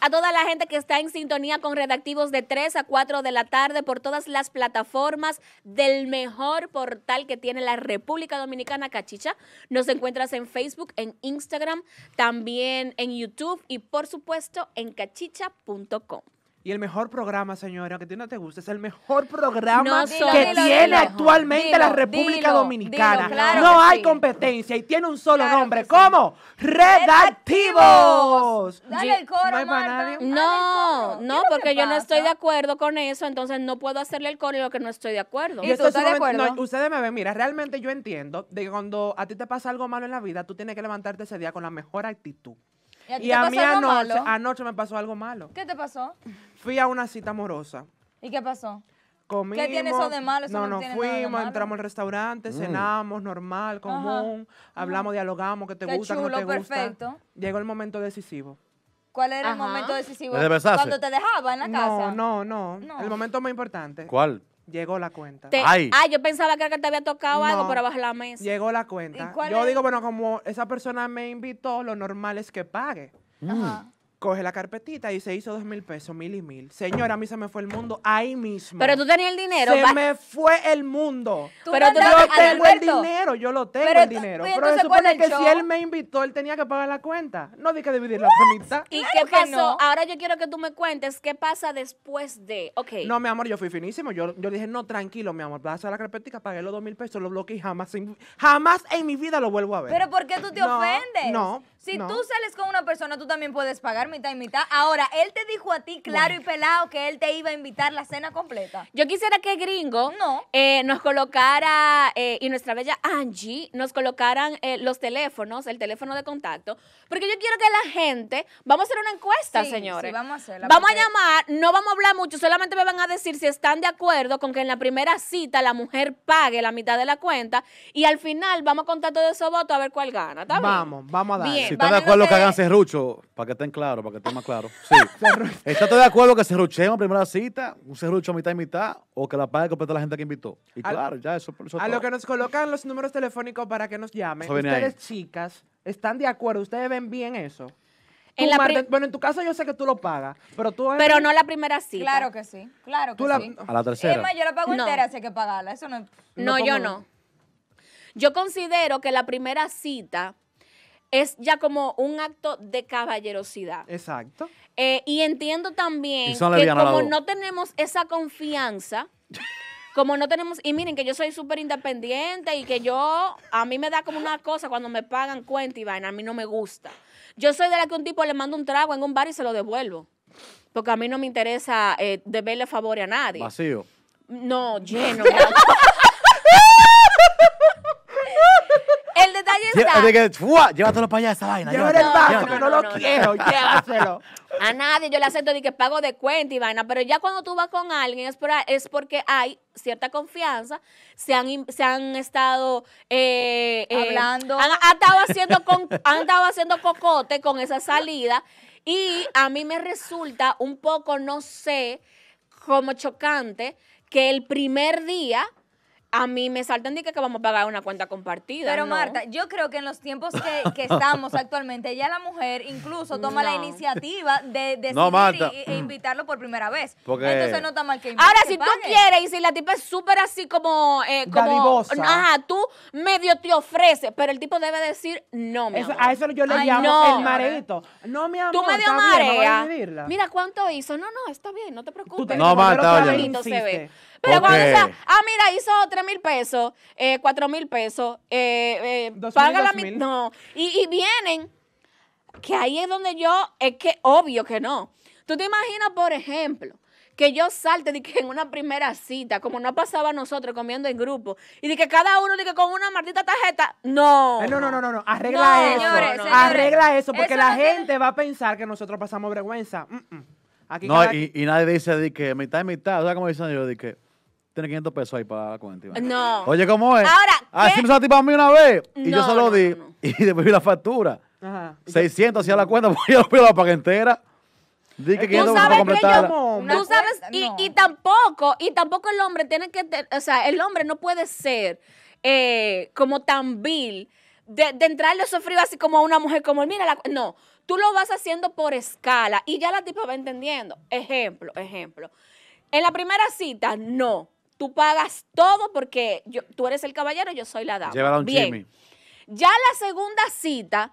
a toda la gente que está en sintonía con Redactivos de 3 a 4 de la tarde por todas las plataformas del mejor portal que tiene la República Dominicana, Cachicha. Nos encuentras en Facebook, en Instagram, también en YouTube y por supuesto en cachicha.com. Y el mejor programa, señora, que a ti no te gusta, es el mejor programa que tiene actualmente la República Dominicana. no hay competencia y tiene un solo nombre. ¿Cómo? Redactivos. Dale el coro, ¿No, hay para nadie? no, no, porque yo no estoy de acuerdo con eso, entonces no puedo hacerle el coro y lo que no estoy de acuerdo. ¿Y, tú de acuerdo? ustedes me ven, mira, realmente yo entiendo de que cuando a ti te pasa algo malo en la vida, tú tienes que levantarte ese día con la mejor actitud. Y a, mí anoche, anoche me pasó algo malo. ¿Qué te pasó? Fui a una cita amorosa. ¿Y qué pasó? Comimos, ¿Qué tiene eso de malo? no, no, fuimos, entramos al restaurante, mm. cenamos, normal, común, hablamos, dialogamos, que te qué gusta, que no te perfecto. Llegó el momento decisivo. ¿Cuál era el momento decisivo? Cuando te dejaba en la casa. No, no, no, El momento más importante. ¿Cuál? Llegó la cuenta. Ay. Ah, yo pensaba que te había tocado algo por abajo de la mesa. Llegó la cuenta. yo digo, bueno, como esa persona me invitó, lo normal es que pague. Mm. Ajá coge la carpetita y se hizo dos mil pesos, mil y mil. Señora, a mí se me fue el mundo ahí mismo. Pero tú tenías el dinero. Se me fue el mundo. pero tú yo tengo el dinero, yo lo tengo el dinero. Pues, pero se supone que si él me invitó, él tenía que pagar la cuenta. No di que dividir la mitad. ¿Y qué pasó? Ahora yo quiero que tú me cuentes qué pasa después de. No, mi amor, yo fui finísimo. Yo, yo dije, no, tranquilo, mi amor, vas a la carpetita, pagué los dos mil pesos, lo bloqueé y jamás, jamás en mi vida lo vuelvo a ver. Pero ¿por qué tú te ofendes? No. Si tú sales con una persona, tú también puedes pagar mitad y mitad. Ahora, él te dijo a ti, claro y pelado, que él te iba a invitar la cena completa. Yo quisiera que Gringo no. Eh, nos colocara, eh, y nuestra bella Angie, nos colocaran eh, los teléfonos, el teléfono de contacto, porque yo quiero que la gente, vamos a hacer una encuesta, señores. Sí, vamos a hacerla. Vamos a llamar, no vamos a hablar mucho, solamente me van a decir si están de acuerdo con que en la primera cita la mujer pague la mitad de la cuenta y al final vamos a contar todo esos voto a ver cuál gana, Vamos, vamos a dar. ¿Están de acuerdo que... hagan serrucho, para que estén claros, para que estén más claros. Sí. ¿Está de acuerdo que serruchemos primera cita, un serrucho a mitad y mitad, o que la pague completa la gente que invitó? Y claro, ya eso, A lo que nos colocan los números telefónicos para que nos llamen. Ustedes, chicas, ¿están de acuerdo? ¿Ustedes ven bien eso? bueno, en tu caso yo sé que tú lo pagas, pero tú... Pero no la primera cita. Claro que sí, claro que A la tercera. yo la pago entera, así que pagarla. Eso No, no yo no. Yo considero que la primera cita es ya como un acto de caballerosidad. Exacto. Eh, y entiendo también que como no tenemos esa confianza, como no tenemos, y miren que yo soy súper independiente y que yo, a mí me da como una cosa cuando me pagan cuenta y vaina, a mí no me gusta. Yo soy de la que un tipo le mando un trago en un bar y se lo devuelvo, porque a mí no me interesa eh, deberle favor a nadie. Vacío. No, lleno. De que, Llévatelo para allá esa vaina. Yo no, lo quiero, A nadie yo le acepto de que pago de cuenta y vaina, pero ya cuando tú vas con alguien es, es porque hay cierta confianza, se han, se han estado eh, eh, hablando, han, estado haciendo han estado haciendo cocote con esa salida y a mí me resulta un poco, no sé, como chocante que el primer día a mí me saltan de que, vamos a pagar una cuenta compartida. Pero Marta, yo creo que en los tiempos que, estamos actualmente, ya la mujer incluso toma la iniciativa de, Y, e invitarlo por primera vez. Porque... Entonces no está mal que Ahora, si tú quieres y si la tipa es súper así como... Eh, Ajá, tú medio te ofreces, pero el tipo debe decir no, me. A eso yo le llamo el mareito. No, mi amor, Tú medio marea. Mira, ¿cuánto hizo? No, no, está bien, no te preocupes. No, no, Marta, oye. Se ve. Pero cuando sea, ah, mira, hizo 3 mil pesos, eh, 4 mil pesos, eh, eh, paga la mitad. No, y, vienen, que ahí es donde yo, es que obvio que no. Tú te imaginas, por ejemplo, que yo salte de que en una primera cita, como no pasaba a nosotros comiendo en grupo, y de que cada uno de que con una maldita tarjeta, no. Eh, no, no, no, no, arregla eso. arregla eso, porque la gente va a pensar que nosotros pasamos vergüenza. Mm, mm. no, y, nadie dice de que mitad y mitad, o sea, como dicen yo, de que tiene 500 pesos ahí para la cuenta. No. Oye, ¿cómo es? Ahora, Ah, si me salió a a mí una vez y yo se lo di y después vi la factura. Ajá. 600 hacía la cuenta porque yo lo pido la pagué entera. que quiero sabes que yo- no, Tú sabes, y, y tampoco, y tampoco el hombre tiene que, o sea, el hombre no puede ser eh, como tan vil de, de entrarle sufrir así como a una mujer, como, mira, la no, tú lo vas haciendo por escala y ya la tipa va entendiendo. Ejemplo, ejemplo. En la primera cita, no tú pagas todo porque tú eres el caballero, yo soy la dama. Bien. Ya la segunda cita,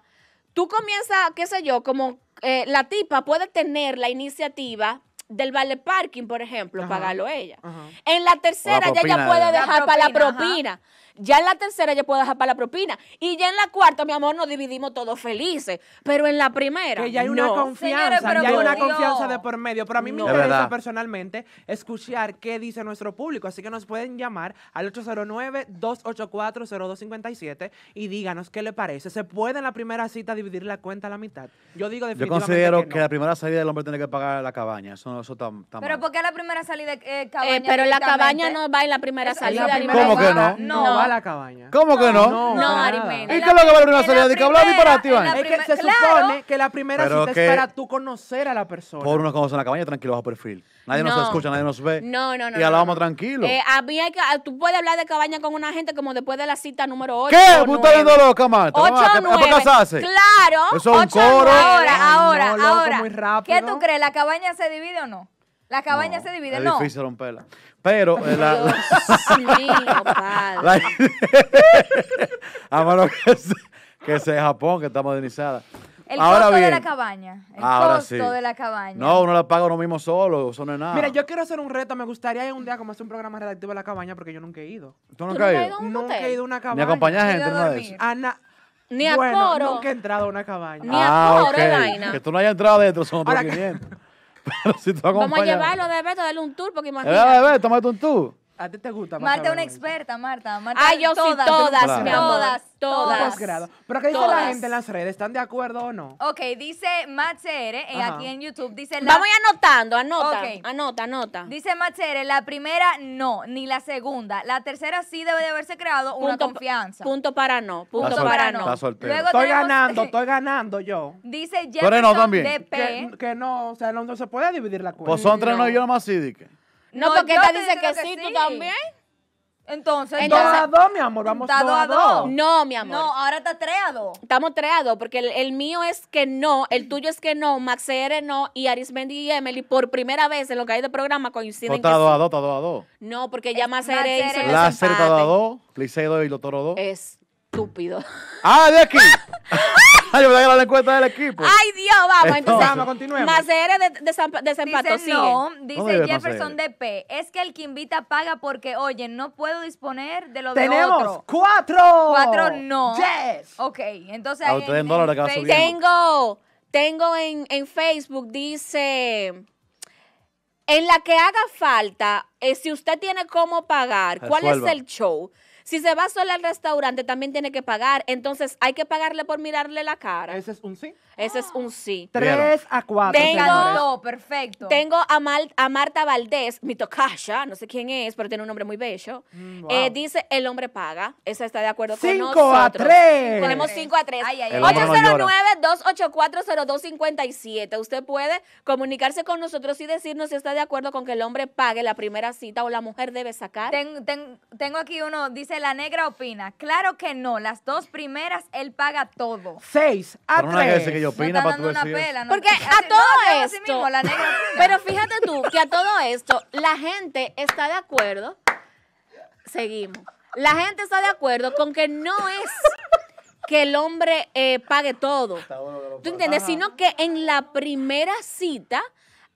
tú comienzas, qué sé yo, como eh, la tipa puede tener la iniciativa del vale parking, por ejemplo, pagarlo ella. En la tercera ya ella puede dejar para la propina. Ya en la tercera ya puedo dejar para la propina. Y ya en la cuarta, mi amor, nos dividimos todos felices. Pero en la primera. Que ya hay una confianza, ya hay una confianza de por medio. Pero a mí me interesa personalmente escuchar qué dice nuestro público. Así que nos pueden llamar al 809-284-0257 y díganos qué le parece. ¿Se puede en la primera cita dividir la cuenta a la mitad? Yo digo Yo considero que, la primera salida del hombre tiene que pagar la cabaña. Eso no Pero ¿por qué la primera salida eh, eh, cabaña? pero la cabaña no va en la primera salida. ¿Cómo que no? No, la cabaña. ¿Cómo que no? No, no no ¿Y qué es lo que va a una salida? ¿De que para ti Iván? Es que se supone que la primera Pero cita es para tú conocer a la persona. Por una conocer a la cabaña, tranquilo, bajo perfil. Nadie nos escucha, nadie nos ve. No, no, no. Y hablamos tranquilo. Eh, había que, tú puedes hablar de cabaña con una gente como después de la cita número 8. ¿Qué? estás viendo loca, Marta? Ocho, ¿a Claro. Eso es un coro. Ahora, ahora, ahora. ¿Qué tú crees? ¿La cabaña se divide o no? La cabaña se divide, no. Es difícil romperla. Pero eh, la, Dios la, mío, padre. a mano que, se, sea Japón, que está modernizada. El costo de la cabaña. El costo de la cabaña. No, uno la paga uno mismo solo, eso no es nada. Mira, yo quiero hacer un reto. Me gustaría ir un día como hacer un programa redactivo de la cabaña porque yo nunca he ido. ¿Tú nunca, has ido? Nunca he ido a una cabaña. Ni acompañas gente, a nada eso. Ana, ni a bueno, coro. Nunca he entrado a una cabaña. Ni a ah, coro, Que tú no hayas entrado dentro, son otros 500. Pero si tú Vamos a llevarlo de Beto, darle un tour, porque eh, imagínate. Eh, bebé, tómate un tour. ¿A ti te gusta Marta? es una experta, Marta. ah, yo todas, todas, Todas, todas. Pero ¿qué dice la gente en las redes? ¿Están de acuerdo o no? Ok, dice Machere eh, aquí en YouTube, dice... La... Vamos anotando, anota, anota, anota. Dice Machere la primera no, ni la segunda. La tercera sí debe de haberse creado una confianza. Punto para no, punto para no. estoy ganando, estoy ganando yo. Dice Jefferson no también. Que, no, o sea, no, se puede dividir la cuenta. Pues son tres no, y yo más sí, dije. No, porque ella dice que, sí, tú también. Entonces, Entonces dos a dos, mi amor, vamos dos a dos. No, mi amor. No, ahora está tres a dos. Estamos tres a dos, porque el, el mío es que no, el tuyo es que no, Max C.R. no, y Arismendi y Emily por primera vez en lo que hay de programa coinciden. No pues está dos a dos, está dos a dos. No, porque ya Max C.R. hizo el Láser está dos a dos, Liceo y toro dos. Es estúpido. ¡Ah, de aquí! Ay, yo voy a ganar la encuesta del equipo. Ay, Dios, vamos, empezamos. continuemos. Macere de, de, de dice, no, dice Jefferson D.P. Es que el que invita paga porque, oye, no puedo disponer de lo ¡Tenemos de otro. cuatro! Cuatro no. Yes. Ok, entonces... ahí. Tengo, tengo en, en Facebook, dice... En la que haga falta, eh, si usted tiene cómo pagar, ¿cuál es el show? Si se va sola al restaurante, también tiene que pagar. Entonces, hay que pagarle por mirarle la cara. Ese es un sí. Ese es un sí. Tres a cuatro. Tengo, perfecto. Tengo a, Marta Valdés, mi tocaya, no sé quién es, pero tiene un nombre muy bello. Mm, eh, dice, el hombre paga. Esa está de acuerdo con nosotros. Cinco a tres. Ponemos cinco a 3. 809-284-0257. Usted puede comunicarse con nosotros y decirnos si está de acuerdo con que el hombre pague la primera cita o la mujer debe sacar. tengo aquí uno, dice la negra opina. Claro que no. Las dos primeras, él paga todo. Seis a Pero que Porque a todo esto- Pero fíjate tú que a todo esto la gente está de acuerdo. Seguimos. La gente está de acuerdo con que no es que el hombre eh, pague todo. ¿Tú entiendes? Sino que en la primera cita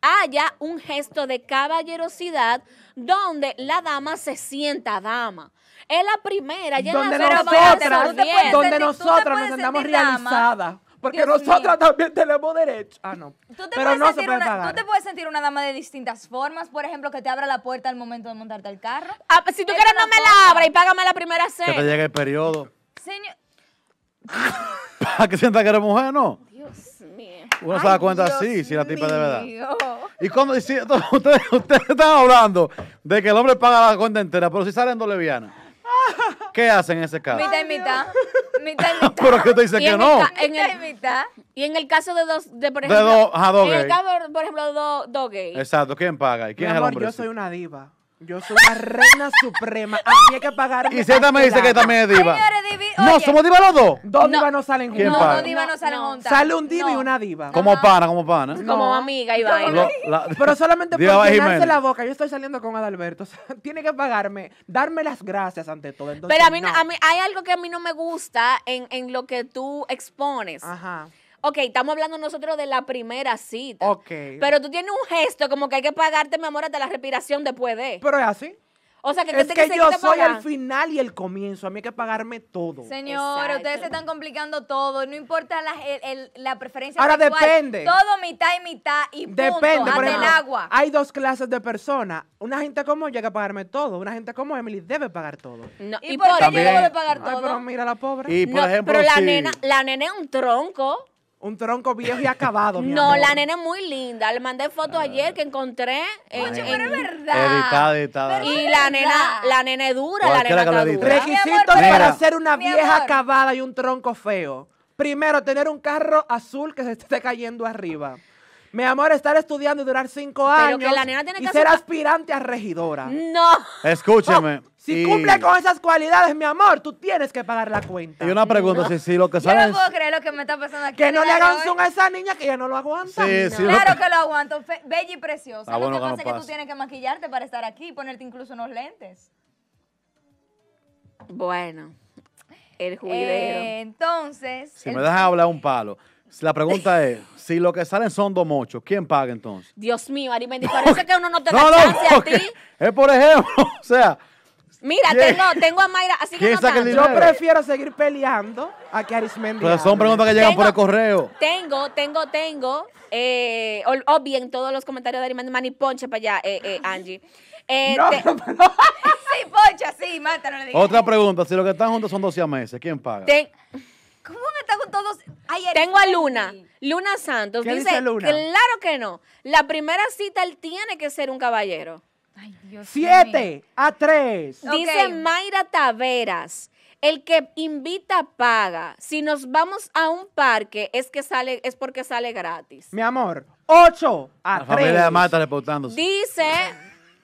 haya un gesto de caballerosidad donde la dama se sienta dama. Es la primera, donde la nosotras, donde nosotras nos sentamos realizadas. Porque nosotras también tenemos derecho. Ah, no. ¿Tú te, Pero ¿Tú te puedes sentir una dama de distintas formas? Por ejemplo, que te abra la puerta al momento de montarte al carro. Ah, pues, si tú quieres, no me la abra y págame la primera cena. Que te llegue el periodo. Señor. ¿Para que sienta que eres mujer, no? Uno se da cuenta así, si la tipa de verdad. Y cuando si, ustedes, están hablando de que el hombre paga la cuenta entera, pero si salen dos levianas, ¿qué hacen en ese caso? Mitad y mitad. Mitad y mitad. pero que tú dices que no. En mitad y mitad. Y en el caso de dos, de por ejemplo. De dos, dos En el caso, por ejemplo, dos gays. Exacto, ¿quién paga? ¿Y quién es el hombre? Yo soy una diva. Yo soy la reina suprema. A mí hay que pagar. Y él me dice que también es diva. No, somos divas los dos. Dos divas no salen juntas. No, dos divas no salen juntas. Sale un diva y una diva. Como pana, como pana. Como amiga y vaina. Pero solamente por Diva llenarse la boca, yo estoy saliendo con Adalberto. tiene que pagarme, darme las gracias ante todo. Pero a mí, a mí hay algo que a mí no me gusta en, en lo que tú expones. Ajá. Ok, estamos hablando nosotros de la primera cita. Ok. Pero tú tienes un gesto como que hay que pagarte, mi amor, hasta la respiración después de. Pero es así. O sea, que es que, que yo soy el final y el comienzo. A mí hay que pagarme todo. Señor, ustedes se están complicando todo. No importa la, preferencia Ahora depende. Todo mitad y mitad y punto. Depende. Por ejemplo, agua. Hay dos clases de personas. Una gente como yo a que pagarme todo. Una gente como Emily debe pagar todo. ¿Y, por eso yo debo pagar todo? pero mira la pobre. Y por ejemplo, pero la, nena, la nena es un tronco. Un tronco viejo y acabado. no, la nena es muy linda. Le mandé fotos ah. ayer que encontré. verdad. Editada, editada. Y la nena, la nena es dura, la nena Requisitos para hacer una vieja acabada y un tronco feo. Primero, tener un carro azul que se esté cayendo arriba. Mi amor, estar estudiando y durar cinco años y ser aspirante a regidora. No. Escúchame. Oh, si cumple con esas cualidades, mi amor, tú tienes que pagar la cuenta. Y una pregunta, si, si lo que Yo no puedo creer lo que me está pasando aquí. Que no le hagan zoom a esa niña que ya no lo aguanta. Sí, sí, Claro que lo aguanto. bella y preciosa. ¿Sabes ah, lo que pasa es que tú tienes que maquillarte para estar aquí y ponerte incluso unos lentes. Bueno, el juidero. Eh, entonces, Si me dejas hablar un palo. La pregunta es, si lo que salen son dos mochos, ¿quién paga entonces? Dios mío, Arimendi, parece que uno no te da no, a ti. Es por ejemplo, o sea... Mira, tengo, tengo a Mayra, así que no Yo prefiero seguir peleando a que Arismendi. Pero son preguntas que llegan por el correo. Tengo, tengo, tengo, eh, o, bien todos los comentarios de Arimendi, Mani, ponche para allá, eh, eh, Angie. Eh, no, no, no. sí, Poncha, sí, mátalo. Le dije. Otra pregunta, si lo que están juntos son 12 meses, ¿quién paga? ¿Cómo me está con todos? Tengo a Luna, Luna Santos. dice, Luna? Claro que no. La primera cita él tiene que ser un caballero. Ay, Dios Siete a tres. Dice Mayra Taveras. El que invita paga. Si nos vamos a un parque es que sale es porque sale gratis. Mi amor, ocho a La familia de Mata reportándose. Dice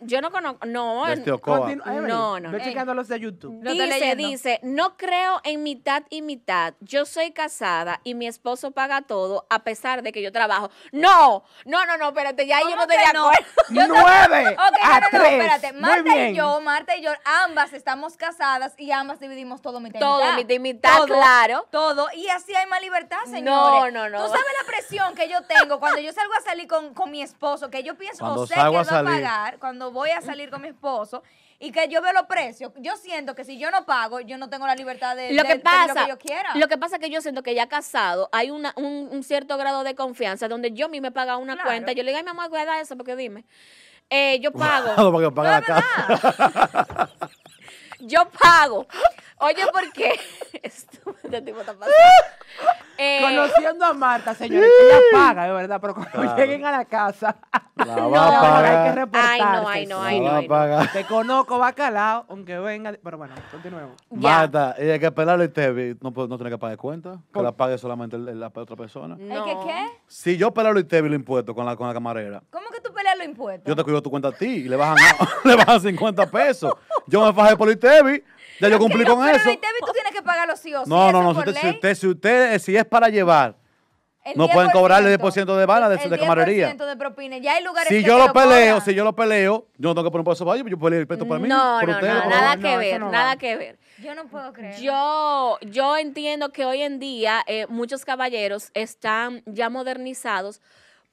yo no conozco. No, este no no, no. Ve los de YouTube. No Dice, dice, no creo en mitad y mitad. Yo soy casada y mi esposo paga todo a pesar de que yo trabajo. No, no, no, no, espérate, ya yo no de acuerdo. Nueve a espérate. Marta y yo, Marta y yo, ambas estamos casadas y ambas dividimos todo mi y Todo, mitad. y mitad, claro. Todo. Y así hay más libertad, señores. no, no. no Tú sabes la presión que yo tengo cuando yo salgo a salir con, mi esposo, que yo pienso, o sé que va a pagar, cuando voy a salir con mi esposo y que yo veo los precios, yo siento que si yo no pago, yo no tengo la libertad de lo que, pasa, lo que yo quiera. Lo que pasa es que yo siento que ya casado hay un, cierto grado de confianza donde yo a mí me paga una cuenta. Yo le digo, a mi a dar eso porque dime. yo pago. yo pago. Oye, ¿por qué? tipo eh, Conociendo a Marta, señores, ella paga, de verdad, pero cuando lleguen a la casa, la no, hay que reportar. Ay, no, ay, no, ay, no. Te conozco, calado aunque venga. Pero bueno, continuemos. Marta, y hay que pelarlo y te no, no tiene que pagar cuenta, que la pague solamente la otra persona. ¿Qué, qué? Si yo pelarlo y te vi lo impuesto con la, con la camarera. ¿Cómo que tú peleas lo impuesto Yo te cuido tu cuenta a ti y le bajan, le bajan 50 pesos. Yo me fajé por el ITEVI, ya yo cumplí con pero eso. el ITEVI tú tienes que pagarlo sí o sí. No, no, no. Si usted, si, usted, si, usted, si es para llevar, no pueden cobrarle el 10% de bala de, el de camarería. de propina. Ya hay lugares si que yo lo, lo peleo, si yo lo peleo, yo no tengo que poner un peso para ellos, yo peleo el peso para mí. No, no, usted, no, no nada que ver, no nada que ver. Yo no puedo creer. Yo, yo entiendo que hoy en día eh, muchos caballeros están ya modernizados,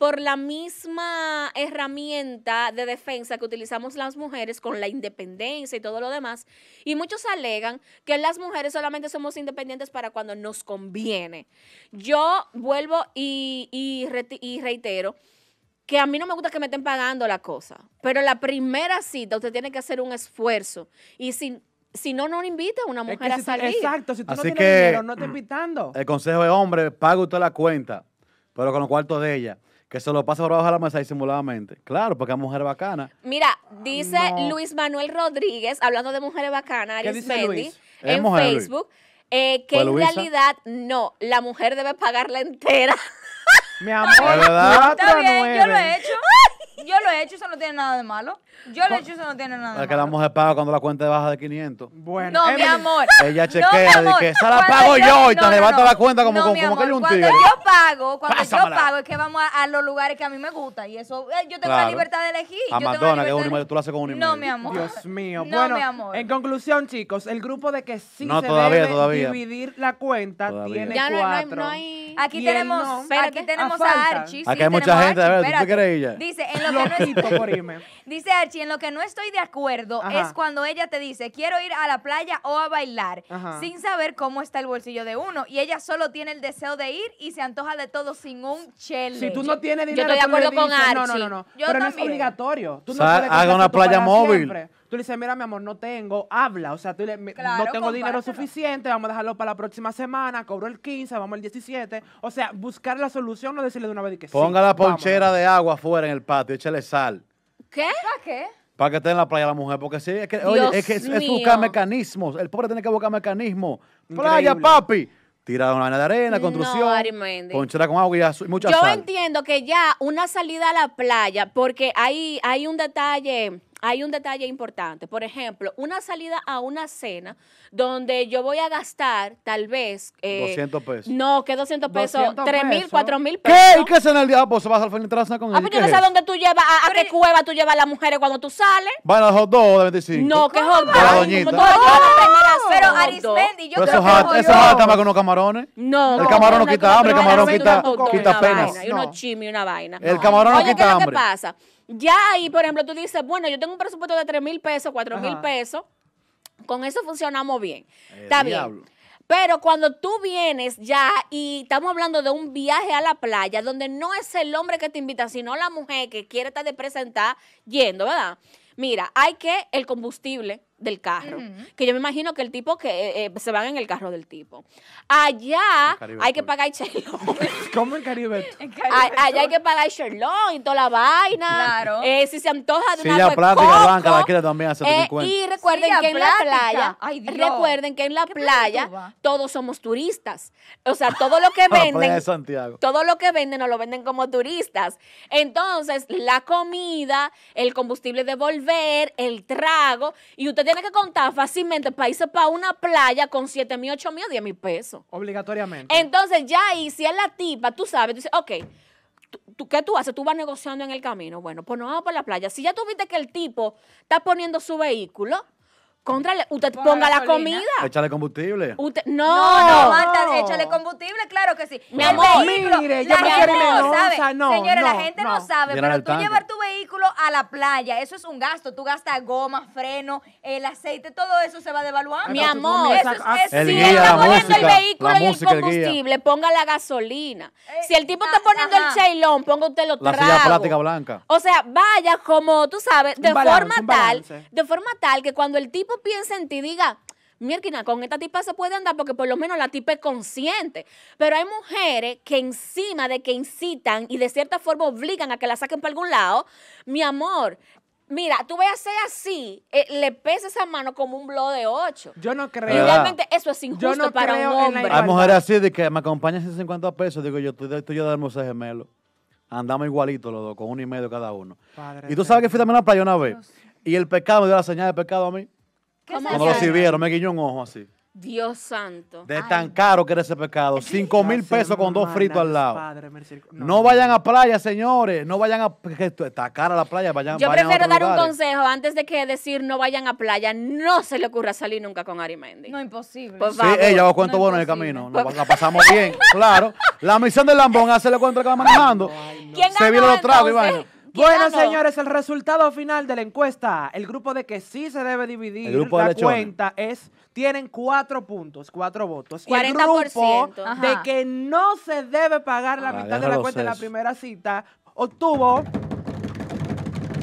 por la misma herramienta de defensa que utilizamos las mujeres con la independencia y todo lo demás. Y muchos alegan que las mujeres solamente somos independientes para cuando nos conviene. Yo vuelvo y, reitero que a mí no me gusta que me estén pagando la cosa, pero la primera cita usted tiene que hacer un esfuerzo y si si no, no invita a una mujer a salir. exacto, si tú no tienes dinero, no te invitando. El consejo de hombre, paga usted la cuenta, pero con lo cuarto de ella. Que se lo pasa por abajo de la mesa disimuladamente. Claro, porque es mujer bacana. Mira, dice Luis Manuel Rodríguez, hablando de mujeres bacanas, en Facebook, eh, que en realidad no, la mujer debe pagarla entera. Mi amor, ¿verdad? yo lo he hecho. Yo lo he hecho, eso no tiene nada de malo. Yo lo he hecho, eso no tiene nada de malo. que la mujer paga cuando la cuenta baja de 500. Bueno, no, mi amor. Ella chequea, y dice, esa la pago yo, y te levanto la cuenta como, como, hay que un tigre. Cuando yo pago, cuando yo pago, es que vamos a, los lugares que a mí me gusta. Y eso, eh, yo tengo la libertad de elegir. A Madonna, que un tú lo haces con un email. No, mi amor. Dios mío. bueno, mi amor. en conclusión, chicos, el grupo de que sí se debe dividir la cuenta tiene ya cuatro. Aquí tenemos, aquí tenemos a Archie. Aquí hay mucha gente, a ver, ¿tú qué crees, Dice, Dice Archie, en lo que no estoy de acuerdo es cuando ella te dice, quiero ir a la playa o a bailar, sin saber cómo está el bolsillo de uno. Y ella solo tiene el deseo de ir y se antoja de todo sin un chelo Si tú no tienes dinero, yo estoy de acuerdo Archie. Pero no es obligatorio. haga una playa móvil. Tú le dices, mira, mi amor, no tengo, habla. O sea, tú no tengo dinero suficiente, vamos a dejarlo para la próxima semana, cobro el 15, vamos el 17. O sea, buscar la solución, no decirle de una vez que Ponga la ponchera de agua afuera en el patio, échale sal. ¿Qué? ¿Para qué? Para que esté en la playa la mujer, porque sí, es que, es buscar mecanismos. El pobre tiene que buscar mecanismos. Playa, papi. Tirar una de arena, construcción, ponchera con agua y, mucha sal. Yo entiendo que ya una salida a la playa, porque ahí hay un detalle hay un detalle importante. Por ejemplo, una salida a una cena donde yo voy a gastar tal vez... Eh, 200 pesos. No, que 200 pesos, 3000 3 mil, 4 mil pesos. ¿Qué? ¿Y qué cena el día? pues vas al cena con eso? Ah, pero yo no sé dónde tú llevas, a, qué cueva tú llevas a las mujeres cuando tú sales. Van a los dos de 25. No, que hot dog. No, no pero Arismendi, yo creo eso que... ¿Eso jata más con unos camarones? No. El camarón no quita hambre, el camarón quita, quita penas. Y unos chimis, una vaina. El camarón no quita hambre. ¿qué te pasa? Ya ahí, por ejemplo, tú dices, bueno, yo tengo un presupuesto de 3 mil pesos, 4 mil pesos. Con eso funcionamos bien. Eh, Está bien. Pero cuando tú vienes ya y estamos hablando de un viaje a la playa, donde no es el hombre que te invita, sino la mujer que quiere estar de presentar yendo, ¿verdad? Mira, hay que el combustible, del carro. Que yo me imagino que el tipo que eh, eh, se van en el carro del tipo. Allá hay que pagar Sherlock. ¿Cómo en Caribe? Allá hay que pagar Sherlock y toda la vaina. Claro. Eh, si se antoja de sí, una la plática la quiere también hacer Y recuerden que en la playa, recuerden que en la playa todos somos turistas. O sea, todo lo que venden, todo lo que venden nos lo venden como turistas. Entonces, la comida, el combustible de volver, el trago y ustedes tienes que contar fácilmente para irse para una playa con 7 mil, 8 mil, 10 mil pesos. Obligatoriamente. Entonces, ya ahí, si es la tipa, tú sabes, tú dices, ok. ¿tú, ¿Qué tú haces? Tú vas negociando en el camino. Bueno, pues nos vamos por la playa. Si ya tú viste que el tipo está poniendo su vehículo, contra, usted ponga, la comida. Échale combustible. no. No, no, échale combustible, claro que sí. Mi amor, mire, la gente no sabe. No, Señores, la gente no, sabe, pero tú llevar tu vehículo a la playa, eso es un gasto. Tú gastas goma, freno, el aceite, todo eso se va devaluando. Mi amor, eso es, el si él está poniendo el vehículo y el combustible, ponga la gasolina. Eh, si el tipo está poniendo el cheilón, ponga usted los la tragos. La blanca. O sea, vaya como, tú sabes, de forma tal, de forma tal que cuando el tipo piensa en ti, diga, Mierquina, con esta tipa se puede andar porque por lo menos la tipa es consciente. Pero hay mujeres que encima de que incitan y de cierta forma obligan a que la saquen para algún lado, mi amor, Mira, tú voy a hacer así, eh, le pesa esa mano como un blow de ocho. Yo no creo. realmente eso es injusto para un hombre. Hay mujeres así de que me acompañan 150 50 pesos, digo yo, estoy, yo de hermosa gemelo. Andamos igualitos los dos, con uno y medio cada uno. y tú sabes que fui también a la playa una vez. Y el pecado me dio la señal de pecado a mí. Cuando lo sirvieron, me guiñó un ojo así. Dios santo. De tan caro que era ese pecado. Cinco mil pesos con dos fritos al lado. no. vayan a playa, señores. No vayan a... Está cara la playa. Yo prefiero dar un consejo antes de que decir no vayan a playa. No se le ocurra salir nunca con Ari Mendy. No, imposible. sí, ella os cuento bueno en el camino. la pasamos bien, claro. La misión del lambón, hacerle cuento que va manejando. ¿Quién se vieron los tragos, Iván. Bueno, señores, el resultado final de la encuesta, el grupo de que sí se debe dividir la cuenta es, tienen cuatro puntos, cuatro votos. 40%. el grupo de que no se debe pagar la ah, mitad de la cuenta en la primera cita obtuvo...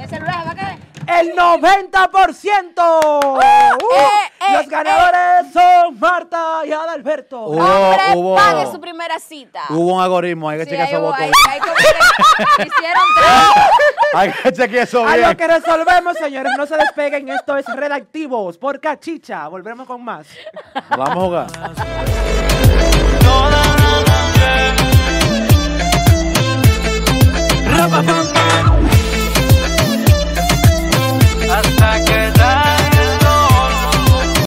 El celular va el 90%. ¡Uh! Uh, eh, eh, los eh. ganadores son Marta y Adalberto. Hubo, Hombre, pague su primera cita. Hubo un algoritmo, hay que chequear esos votos. Hicieron tres. Hay que chequear eso bien. A lo que resolvemos, señores, no se despeguen. Esto es Redactivos por Cachicha. Volvemos con más. vamos a jugar. hasta que